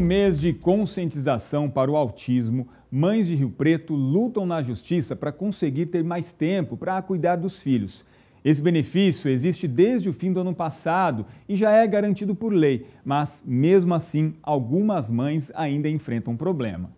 No mês de conscientização para o autismo, mães de Rio Preto lutam na justiça para conseguir ter mais tempo para cuidar dos filhos. Esse benefício existe desde o fim do ano passado e já é garantido por lei, mas mesmo assim, algumas mães ainda enfrentam um problema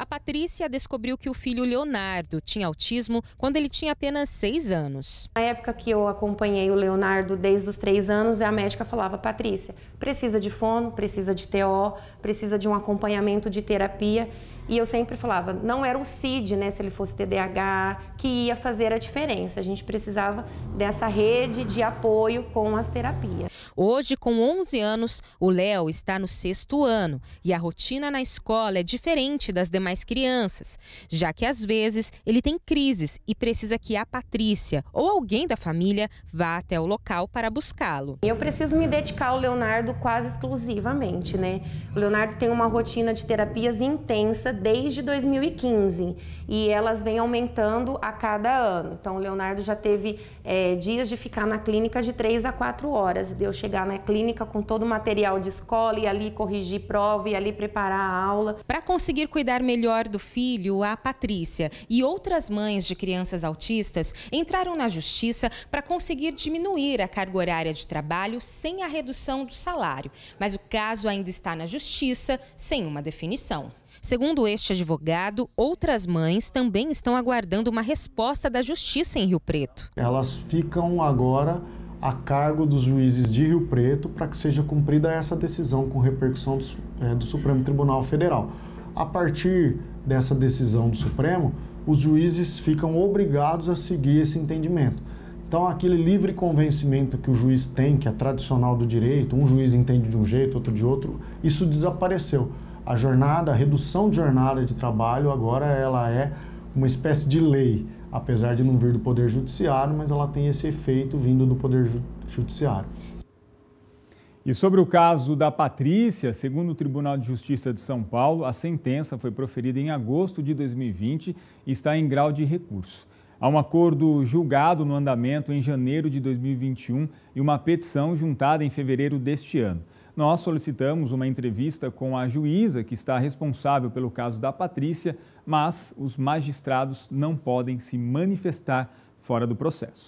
a Patrícia descobriu que o filho Leonardo tinha autismo quando ele tinha apenas seis anos. Na época que eu acompanhei o Leonardo desde os três anos, a médica falava: Patrícia, precisa de fono, precisa de TO, precisa de um acompanhamento de terapia. E eu sempre falava, não era o CID, né, se ele fosse TDAH, que ia fazer a diferença. A gente precisava dessa rede de apoio com as terapias. Hoje, com 11 anos, o Léo está no sexto ano e a rotina na escola é diferente das demais crianças, já que às vezes ele tem crises e precisa que a Patrícia ou alguém da família vá até o local para buscá-lo. Eu preciso me dedicar ao Leonardo quase exclusivamente, né? O Leonardo tem uma rotina de terapias intensa desde 2015 e elas vêm aumentando a cada ano. Então, o Leonardo já teve é, dias de ficar na clínica de três a quatro horas, de eu chegar na clínica com todo o material de escola e ali corrigir prova e ali preparar a aula. Para conseguir cuidar melhor do filho, a Patrícia e outras mães de crianças autistas entraram na justiça para conseguir diminuir a carga horária de trabalho sem a redução do salário. Mas o caso ainda está na justiça sem uma definição. Segundo este advogado, outras mães também estão aguardando uma resposta da justiça em Rio Preto. Elas ficam agora a cargo dos juízes de Rio Preto para que seja cumprida essa decisão com repercussão do, é, do Supremo Tribunal Federal. A partir dessa decisão do Supremo, os juízes ficam obrigados a seguir esse entendimento. Então, aquele livre convencimento que o juiz tem, que é tradicional do direito, um juiz entende de um jeito, outro de outro, isso desapareceu. A jornada, a redução de jornada de trabalho agora ela é uma espécie de lei, apesar de não vir do Poder Judiciário, mas ela tem esse efeito vindo do Poder Judiciário. E sobre o caso da Patrícia, segundo o Tribunal de Justiça de São Paulo, a sentença foi proferida em agosto de 2020 e está em grau de recurso. Há um acordo julgado no andamento em janeiro de 2021 e uma petição juntada em fevereiro deste ano. Nós solicitamos uma entrevista com a juíza que está responsável pelo caso da Patrícia, mas os magistrados não podem se manifestar fora do processo.